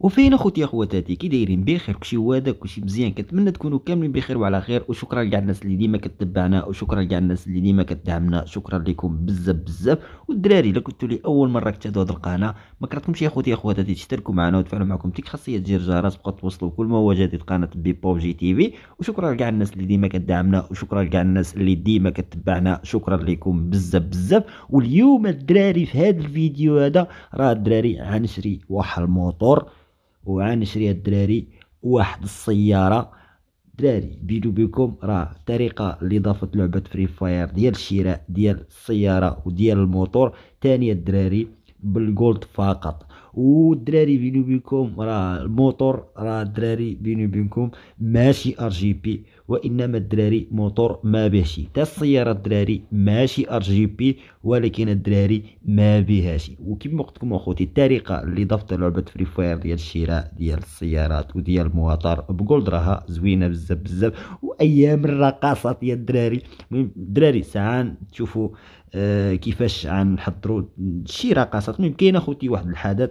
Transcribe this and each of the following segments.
وفين اخوتي اخواتاتي كي دايرين بخير كلشي هو هذا كلشي مزيان كنتمنى تكونوا كاملين بخير وعلى خير وشكرا لكاع الناس اللي ديما كتبعنا وشكرا لكاع الناس اللي ديما كتدعمنا شكرا لكم بزاف بزاف والدراري الا كنتوا لي اول مره كتشاهدوا هذه القناه ما كرهتكمش يا اخوتي اخواتاتي تشتركوا معنا وتفعلوا معكم تيك خاصيه زر الجرس بقاو توصلوا كل ما هو جديد قناه بي بوب جي تي في وشكرا لكاع الناس اللي ديما كتدعمنا وشكرا لكاع الناس اللي ديما كتبعنا شكرا لكم بزاف بزاف واليوم الدراري في هذا الفيديو هذا راه الدراري غنشري واحد الموتور وعانش ليها الدراري واحد السياره دراري بيدو بيكم راه الطريقه لاضافه لعبه فري فاير ديال الشراء ديال السياره وديال الموتور ثانيه الدراري بالجولد فقط والدراري بيني وبينكم راه الموتور راه الدراري بيني وبينكم ماشي ار جي بي وانما الدراري موتور ما بهش حتى السياره الدراري ماشي ار جي بي ولكن الدراري ما بهاش وكما قلت لكم اخوتي الطريقه اللي ضفت لعبه فري فاير ديال الشراء ديال السيارات وديال المواطر بجولد راها زوينه بزاف بزاف وايام الرقاصه ديال الدراري المهم الدراري ساعه تشوفوا آه كيفاش غنحضروا شي رقصات المهم كاين اخوتي واحد الحدث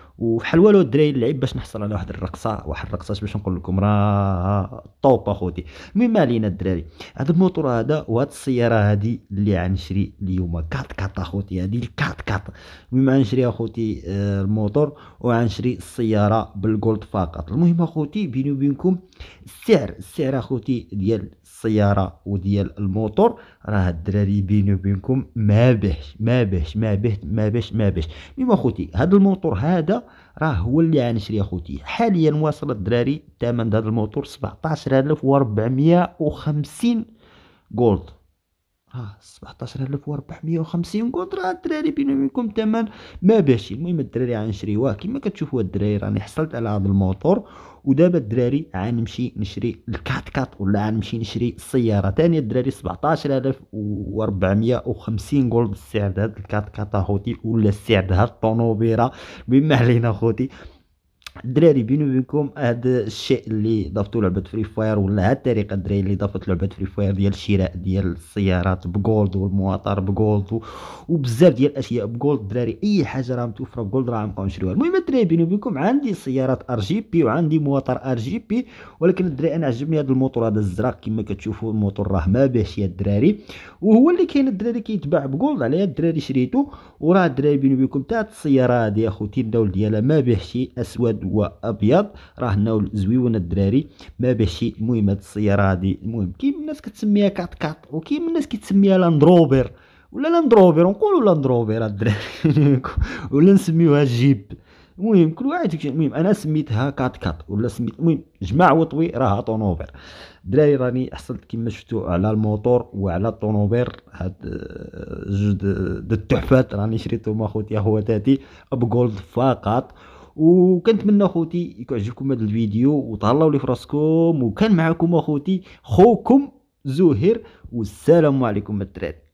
وفحال والو الدراري اللعيب باش نحصل على واحد الرقصه واحد الرقصه باش نقول لكم راه طوب اخوتي المهم علينا الدراري هذا الموتور هذا وهاد السياره هادي اللي غنشري اليوم كات كات اخوتي هادي الكات كات المهم غنشري اخوتي آه، الموتور وغنشري السياره بالجولد فقط المهم اخوتي بيني وبينكم السعر السعر اخوتي ديال السياره وديال الموتور راه الدراري بيني وبينكم ما بهش ما بهش ما بهش ما بهش ما بهش المهم اخوتي هذا الموتور هذا راه هو اللي عانش لي اخوتي حاليا واصل الدراري الثمن هذا الموتور 17450 جولد ها 17000 و450 كونطرا الدراري بيني وبينكم الثمن ما باش المهم الدراري غنشريوه كما كتشوفوا الدراري راني حصلت على هذا الموتور ودابا الدراري غنمشي نشري الكات كات ولا غنمشي نشري السياره ثاني الدراري 17450 جولد السعر ديال الكات كات اخوتي ولا السعر هاد الطونوبيره بما علينا اخوتي الدراري بيني وبينكم هذا الشيء اللي ضافتو لعبه فري فاير ولا هاد الطريقه الدراري اللي ضافت لعبه فري فاير ديال الشراء ديال السيارات بجولد والمواطر بجولد وبزاف ديال الاشياء بجولد دراري اي حاجه راه متوفره بجولد راه غنبقاو نشريوها المهم الدراري بيني وبينكم عندي سيارات ار جي بي وعندي مواطر ار جي بي ولكن الدراري انا عجبني هذا الموتور هذا الزرق كما كتشوفوا الموتور راه ما باش يا الدراري وهو اللي كاين الدراري كيتباع بجولد عليا الدراري شريتو وراه الدراري بيني وبينكم تاع السياره هذه اخوتي الدول ديالها ما باش اسود اسود وابيض راه هنا زويون الدراري ما بشي المهم هاد السياره هادي المهم كاين الناس كتسميها كات كات وكاين الناس كتسميها لاندروبر ولا لاندروبر نقولوا لاندروبر الدراري ولا نسميوها جيب المهم كل واحد المهم انا سميتها كات كات ولا سميت المهم جماع وطوي راها طونوبر دراري راني حصلت كما شفتوا على الموتور وعلى الطونوبير هاد آه، جوج د التحفات راني شريتهم اخوتي اخواتاتي بجولد فقط وكنتمنى اخوتي يكون عجبكم هذا الفيديو وتهلاو لي فراسكم وكان معكم اخوتي خوكم زهير والسلام عليكم الدراري